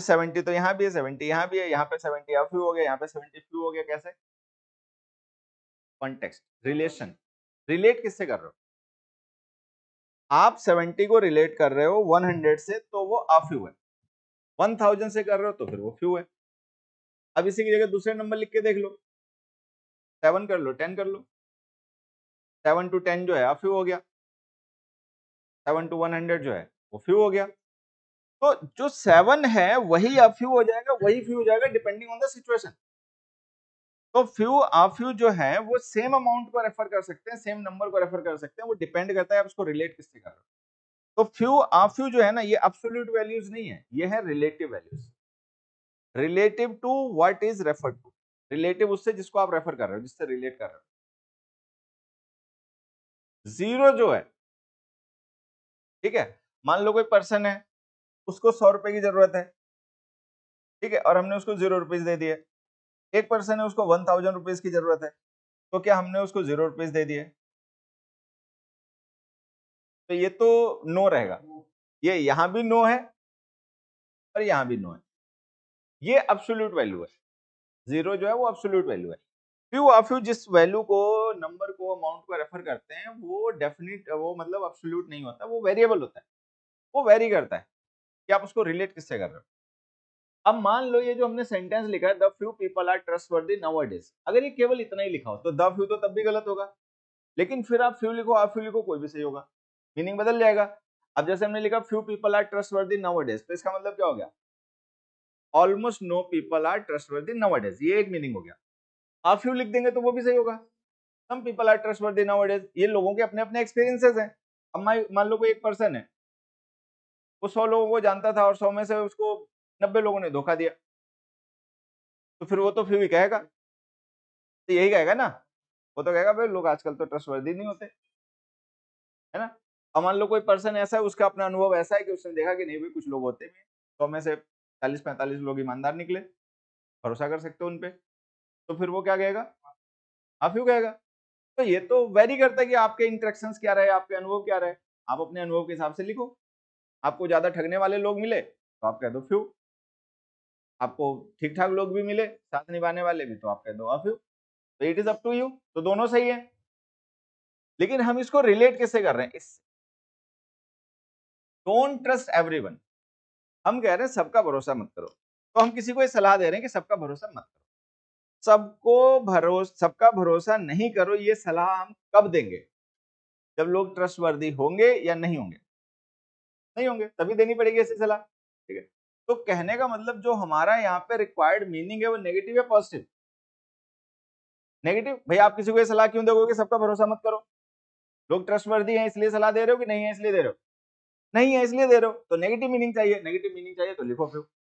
तो सेवेंटी तो यहाँ भी है सेवेंटी यहाँ भी है यहाँ पे सेवेंटी हाफ हो गया यहाँ पे सेवेंटी फ्यू हो गया कैसे कॉन्टेक्स्ट रिलेशन रिलेट किससे कर रहे हो आप सेवेंटी को रिलेट कर रहे हो वन हंड्रेड से तो वो अफ्यू है वन थाउजेंड से कर रहे हो तो फिर वो फ्यू है अब इसी की जगह दूसरे नंबर लिख के देख लो सेवन कर लो टेन कर लो सेवन टू टेन जो है अफ्यू हो गया सेवन टू वन हंड्रेड जो है वो फ्यू हो गया तो जो सेवन है वही अफ्यू हो जाएगा वही फ्यू हो जाएगा डिपेंडिंग ऑन द सिचुएशन तो फ्यू आफ्यू जो है वो सेम अमाउंट को रेफर कर सकते हैं सेम नंबर को रेफर कर सकते हैं वो डिपेंड करता है आप उसको रिलेट किससे कर रहे हो तो फ्यू आफ्यू जो है ना ये अब्सोल्यूट वैल्यूज नहीं है ये है relative values relative to what is refer to relative उससे जिसको आप रेफर कर रहे हो जिससे रिलेट कर रहे हो जीरो जो है ठीक है मान लो कोई पर्सन है उसको सौ रुपए की जरूरत है ठीक है और हमने उसको जीरो रुपीज दे दिए एक पर्सन है उसको वन थाउजेंड रुपीज की जरूरत है तो क्या हमने उसको जीरो रुपीज दे दिए तो ये तो नो रहेगा ये यहां भी नो है और यहां भी नो है ये अब्सोल्यूट वैल्यू है जीरो जो है वो अब्सोल्यूट वैल्यू है फ्यू ऑफ यू जिस वैल्यू को नंबर को अमाउंट को रेफर करते हैं वो डेफिनेट वो मतलब अब्सोल्यूट नहीं होता वो वेरिएबल होता है वो वेरी करता है कि आप उसको रिलेट किससे कर रहे हो अब मान लो ये जो हमने सेंटेंस लिखा है the few people are trustworthy now अगर ये केवल इतना ही लिखा हो तो द फ्यू तो तब भी गलत होगा लेकिन फिर आप फ्यू लिखो आप फ्यू लिखो कोई भी सही होगा मीनिंग बदल जाएगा अब जैसे हमने लिखा few people are trustworthy now तो इसका मतलब क्या हो गया almost no people are trustworthy now ये एक मीनिंग हो गया आप फ्यू लिख देंगे तो वो भी सही होगा some people are trustworthy now ये लोगों के अपने अपने एक्सपीरियंसेस हैं अब मान लो कोई एक पर्सन है वो सौ लोगों को जानता था और सौ में से उसको नब्बे लोगों ने धोखा दिया तो फिर वो तो फिर भी कहेगा तो यही कहेगा ना वो तो कहेगा भाई लोग आजकल तो ट्रस्टवर्दी नहीं होते है ना अब मान लो कोई पर्सन ऐसा है उसका अपना अनुभव ऐसा है कि उसने देखा कि नहीं भाई कुछ लोग होते भी सौ में से चालीस पैंतालीस लोग ईमानदार निकले भरोसा कर सकते हो उनपे तो फिर वो क्या कहेगा आप यू कहेगा तो ये तो वेरी करता है कि आपके इंट्रेक्शन क्या रहे आपके अनुभव क्या रहे आप अपने अनुभव के हिसाब से लिखो आपको ज़्यादा ठगने वाले लोग मिले तो आप कह दो फ्यू आपको ठीक ठाक लोग भी मिले साथ निभाने वाले भी तो आप कह दो अफ्यू हाँ, तो it is up to you तो दोनों सही है लेकिन हम इसको रिलेट कैसे कर रहे हैं इससे डोंट ट्रस्ट एवरीवन हम कह रहे हैं सबका भरोसा मत करो तो हम किसी को ये सलाह दे रहे हैं कि सबका भरोसा मत करो सबको भरोसा सबका भरोसा नहीं करो ये सलाह हम कब देंगे जब लोग ट्रस्टवर्दी होंगे या नहीं होंगे नहीं होंगे तभी देनी पड़ेगी ऐसी सलाह ठीक है तो कहने का मतलब जो हमारा यहाँ पे रिक्वायर्ड मीनिंग है वो नेगेटिव या पॉजिटिव नेगेटिव भाई आप किसी को ये सलाह क्यों दोगे सबका भरोसा मत करो लोग ट्रस्ट वर्दी है इसलिए सलाह दे रहे हो कि नहीं है इसलिए दे रहे हो नहीं है इसलिए दे रहे हो तो नेगेटिव मीनिंग चाहिए नेगेटिव मीनिंग चाहिए तो लिखो फिर